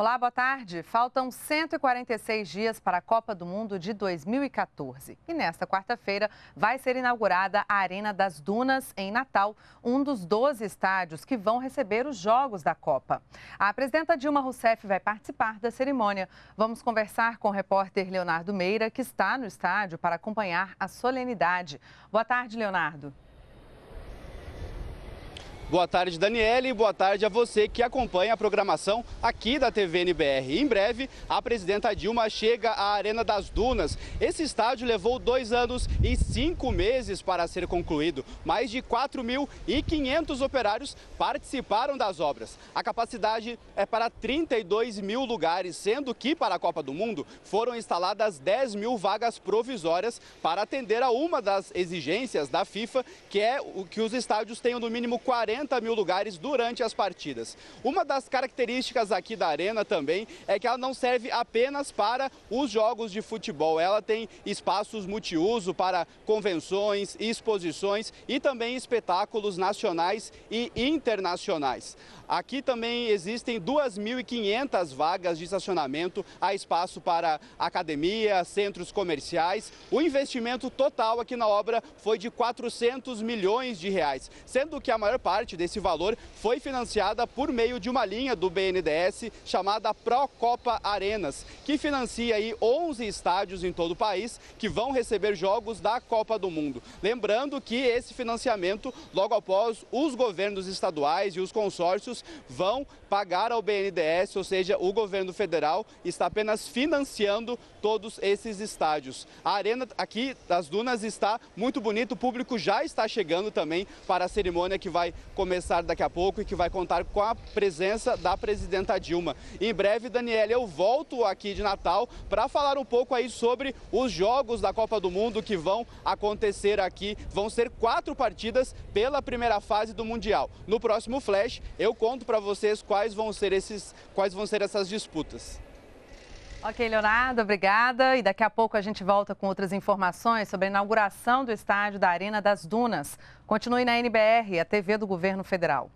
Olá, boa tarde. Faltam 146 dias para a Copa do Mundo de 2014. E nesta quarta-feira vai ser inaugurada a Arena das Dunas, em Natal, um dos 12 estádios que vão receber os Jogos da Copa. A presidenta Dilma Rousseff vai participar da cerimônia. Vamos conversar com o repórter Leonardo Meira, que está no estádio para acompanhar a solenidade. Boa tarde, Leonardo. Boa tarde, Daniele, e boa tarde a você que acompanha a programação aqui da TV NBR. Em breve, a presidenta Dilma chega à Arena das Dunas. Esse estádio levou dois anos e cinco meses para ser concluído. Mais de 4.500 operários participaram das obras. A capacidade é para 32 mil lugares, sendo que para a Copa do Mundo foram instaladas 10 mil vagas provisórias para atender a uma das exigências da FIFA, que é que os estádios tenham no mínimo 40 40 mil lugares durante as partidas. Uma das características aqui da arena também é que ela não serve apenas para os jogos de futebol. Ela tem espaços multiuso para convenções, exposições e também espetáculos nacionais e internacionais. Aqui também existem 2.500 vagas de estacionamento, há espaço para academia, centros comerciais. O investimento total aqui na obra foi de 400 milhões de reais, sendo que a maior parte parte desse valor foi financiada por meio de uma linha do BNDES chamada Pro Copa Arenas, que financia aí 11 estádios em todo o país que vão receber jogos da Copa do Mundo. Lembrando que esse financiamento, logo após os governos estaduais e os consórcios vão pagar ao BNDES, ou seja, o governo federal está apenas financiando todos esses estádios. A arena aqui das Dunas está muito bonita, o público já está chegando também para a cerimônia que vai começar daqui a pouco e que vai contar com a presença da presidenta Dilma. Em breve, Daniela, eu volto aqui de Natal para falar um pouco aí sobre os jogos da Copa do Mundo que vão acontecer aqui. Vão ser quatro partidas pela primeira fase do Mundial. No próximo Flash, eu conto para vocês quais vão ser esses quais vão ser essas disputas. Ok, Leonardo, obrigada. E daqui a pouco a gente volta com outras informações sobre a inauguração do estádio da Arena das Dunas. Continue na NBR, a TV do Governo Federal.